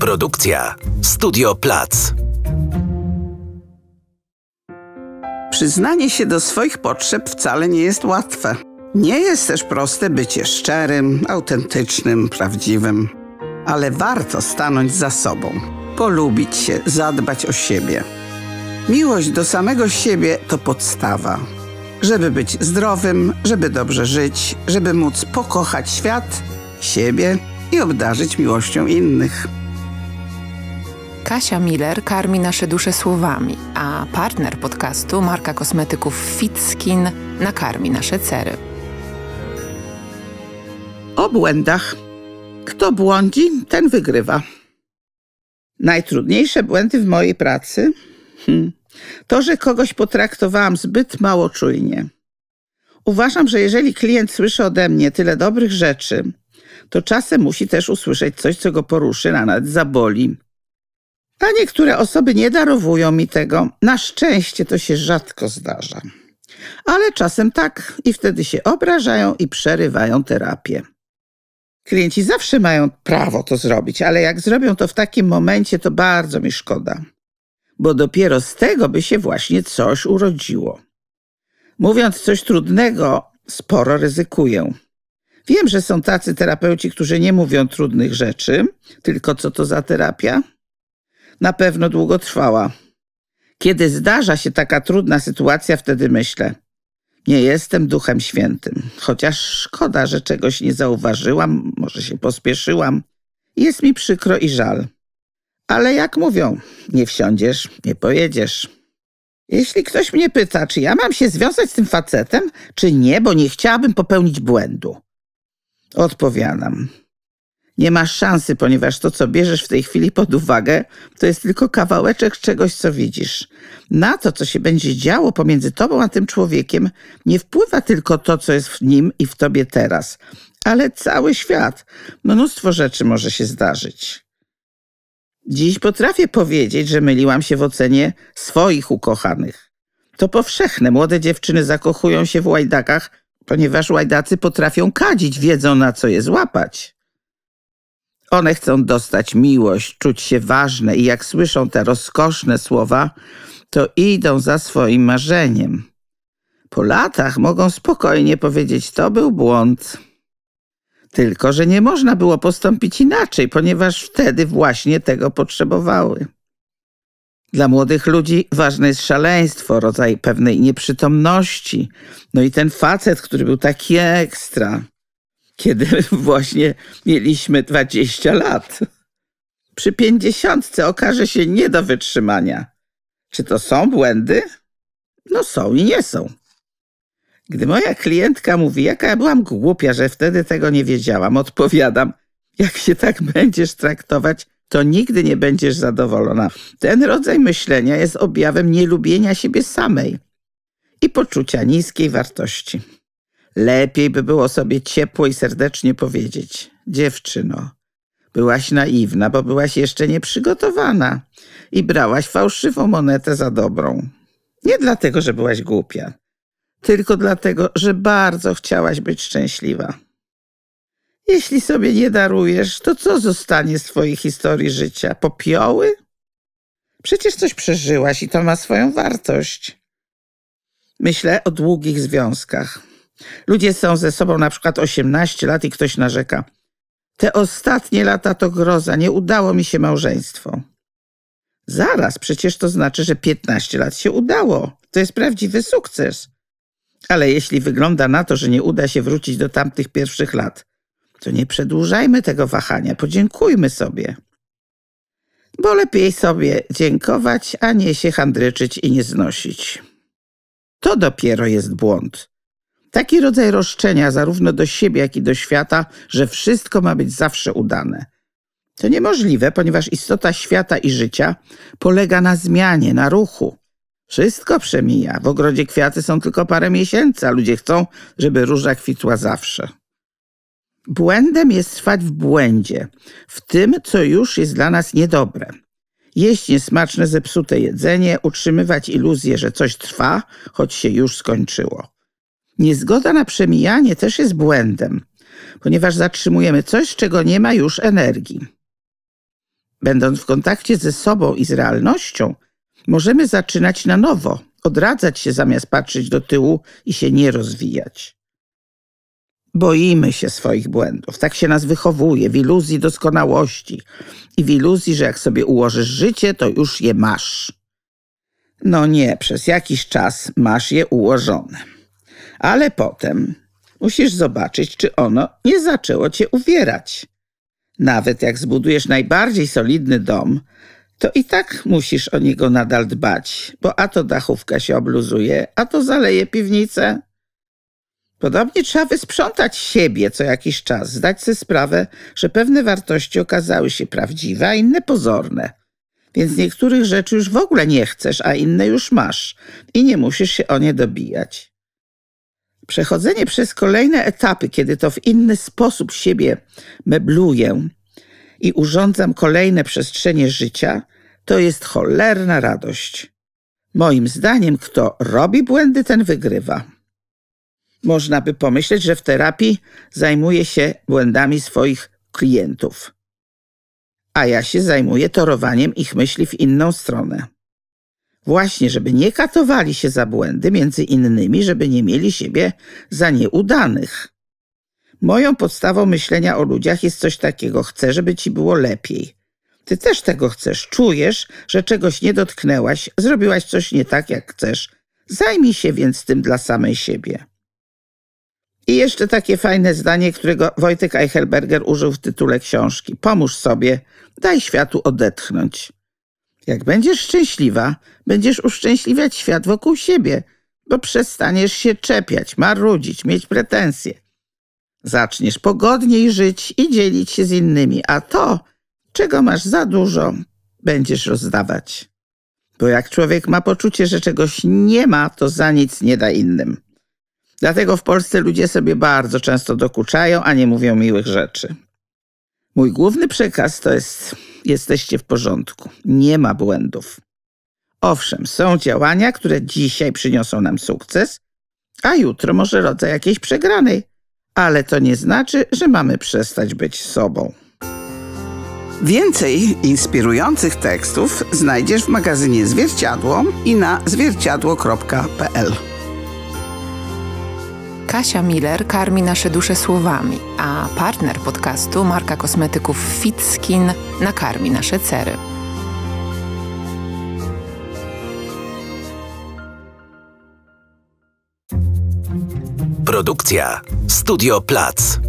Produkcja Studio Plac. Przyznanie się do swoich potrzeb wcale nie jest łatwe. Nie jest też proste bycie szczerym, autentycznym, prawdziwym. Ale warto stanąć za sobą, polubić się, zadbać o siebie. Miłość do samego siebie to podstawa. Żeby być zdrowym, żeby dobrze żyć, żeby móc pokochać świat, siebie i obdarzyć miłością innych. Kasia Miller karmi nasze dusze słowami, a partner podcastu, marka kosmetyków Fitskin, nakarmi nasze cery. O błędach. Kto błądzi, ten wygrywa. Najtrudniejsze błędy w mojej pracy hmm. to, że kogoś potraktowałam zbyt mało czujnie. Uważam, że jeżeli klient słyszy ode mnie tyle dobrych rzeczy, to czasem musi też usłyszeć coś, co go poruszy, a nawet zaboli. A niektóre osoby nie darowują mi tego. Na szczęście to się rzadko zdarza. Ale czasem tak i wtedy się obrażają i przerywają terapię. Klienci zawsze mają prawo to zrobić, ale jak zrobią to w takim momencie, to bardzo mi szkoda, bo dopiero z tego by się właśnie coś urodziło. Mówiąc coś trudnego, sporo ryzykuję. Wiem, że są tacy terapeuci, którzy nie mówią trudnych rzeczy, tylko co to za terapia? na pewno długo trwała. Kiedy zdarza się taka trudna sytuacja, wtedy myślę: Nie jestem duchem świętym, chociaż szkoda, że czegoś nie zauważyłam, może się pospieszyłam. Jest mi przykro i żal. Ale jak mówią, nie wsiądziesz, nie pojedziesz. Jeśli ktoś mnie pyta, czy ja mam się związać z tym facetem, czy nie, bo nie chciałabym popełnić błędu, odpowiadam nie masz szansy, ponieważ to, co bierzesz w tej chwili pod uwagę, to jest tylko kawałeczek czegoś, co widzisz. Na to, co się będzie działo pomiędzy tobą a tym człowiekiem, nie wpływa tylko to, co jest w nim i w tobie teraz, ale cały świat. Mnóstwo rzeczy może się zdarzyć. Dziś potrafię powiedzieć, że myliłam się w ocenie swoich ukochanych. To powszechne. Młode dziewczyny zakochują się w łajdakach, ponieważ łajdacy potrafią kadzić, wiedzą na co je złapać. One chcą dostać miłość, czuć się ważne i jak słyszą te rozkoszne słowa, to idą za swoim marzeniem. Po latach mogą spokojnie powiedzieć, to był błąd. Tylko, że nie można było postąpić inaczej, ponieważ wtedy właśnie tego potrzebowały. Dla młodych ludzi ważne jest szaleństwo, rodzaj pewnej nieprzytomności. No i ten facet, który był taki ekstra, kiedy właśnie mieliśmy 20 lat. Przy pięćdziesiątce okaże się nie do wytrzymania. Czy to są błędy? No są i nie są. Gdy moja klientka mówi, jaka ja byłam głupia, że wtedy tego nie wiedziałam, odpowiadam, jak się tak będziesz traktować, to nigdy nie będziesz zadowolona. Ten rodzaj myślenia jest objawem nielubienia siebie samej i poczucia niskiej wartości. Lepiej by było sobie ciepło i serdecznie powiedzieć: Dziewczyno, byłaś naiwna, bo byłaś jeszcze nieprzygotowana i brałaś fałszywą monetę za dobrą. Nie dlatego, że byłaś głupia, tylko dlatego, że bardzo chciałaś być szczęśliwa. Jeśli sobie nie darujesz, to co zostanie z twojej historii życia? Popioły? Przecież coś przeżyłaś i to ma swoją wartość. Myślę o długich związkach. Ludzie są ze sobą na przykład 18 lat i ktoś narzeka. Te ostatnie lata to groza, nie udało mi się małżeństwo. Zaraz, przecież to znaczy, że 15 lat się udało. To jest prawdziwy sukces. Ale jeśli wygląda na to, że nie uda się wrócić do tamtych pierwszych lat, to nie przedłużajmy tego wahania, podziękujmy sobie. Bo lepiej sobie dziękować, a nie się handryczyć i nie znosić. To dopiero jest błąd. Taki rodzaj roszczenia zarówno do siebie, jak i do świata, że wszystko ma być zawsze udane. To niemożliwe, ponieważ istota świata i życia polega na zmianie, na ruchu. Wszystko przemija. W ogrodzie kwiaty są tylko parę miesięcy, a ludzie chcą, żeby róża kwitła zawsze. Błędem jest trwać w błędzie, w tym, co już jest dla nas niedobre. Jeść niesmaczne, zepsute jedzenie, utrzymywać iluzję, że coś trwa, choć się już skończyło. Niezgoda na przemijanie też jest błędem, ponieważ zatrzymujemy coś, czego nie ma już energii. Będąc w kontakcie ze sobą i z realnością, możemy zaczynać na nowo, odradzać się zamiast patrzeć do tyłu i się nie rozwijać. Boimy się swoich błędów, tak się nas wychowuje w iluzji doskonałości i w iluzji, że jak sobie ułożysz życie, to już je masz. No nie, przez jakiś czas masz je ułożone. Ale potem musisz zobaczyć, czy ono nie zaczęło cię uwierać. Nawet jak zbudujesz najbardziej solidny dom, to i tak musisz o niego nadal dbać, bo a to dachówka się obluzuje, a to zaleje piwnicę. Podobnie trzeba wysprzątać siebie co jakiś czas, zdać sobie sprawę, że pewne wartości okazały się prawdziwe, a inne pozorne. Więc niektórych rzeczy już w ogóle nie chcesz, a inne już masz i nie musisz się o nie dobijać. Przechodzenie przez kolejne etapy, kiedy to w inny sposób siebie mebluję i urządzam kolejne przestrzenie życia, to jest cholerna radość. Moim zdaniem, kto robi błędy, ten wygrywa. Można by pomyśleć, że w terapii zajmuje się błędami swoich klientów, a ja się zajmuję torowaniem ich myśli w inną stronę. Właśnie, żeby nie katowali się za błędy, między innymi, żeby nie mieli siebie za nieudanych. Moją podstawą myślenia o ludziach jest coś takiego: chcę, żeby ci było lepiej. Ty też tego chcesz, czujesz, że czegoś nie dotknęłaś, zrobiłaś coś nie tak, jak chcesz. Zajmij się więc tym dla samej siebie. I jeszcze takie fajne zdanie, którego Wojtek Eichelberger użył w tytule książki: Pomóż sobie, daj światu odetchnąć. Jak będziesz szczęśliwa, będziesz uszczęśliwiać świat wokół siebie, bo przestaniesz się czepiać, marudzić, mieć pretensje. Zaczniesz pogodniej żyć i dzielić się z innymi, a to, czego masz za dużo, będziesz rozdawać. Bo jak człowiek ma poczucie, że czegoś nie ma, to za nic nie da innym. Dlatego w Polsce ludzie sobie bardzo często dokuczają, a nie mówią miłych rzeczy. Mój główny przekaz to jest jesteście w porządku. Nie ma błędów. Owszem, są działania, które dzisiaj przyniosą nam sukces, a jutro może rodzaj jakiejś przegranej, ale to nie znaczy, że mamy przestać być sobą. Więcej inspirujących tekstów znajdziesz w magazynie Zwierciadło i na zwierciadło.pl. Kasia Miller karmi nasze dusze słowami, a partner podcastu, marka kosmetyków Fit Skin nakarmi nasze cery. Produkcja Studio Plac.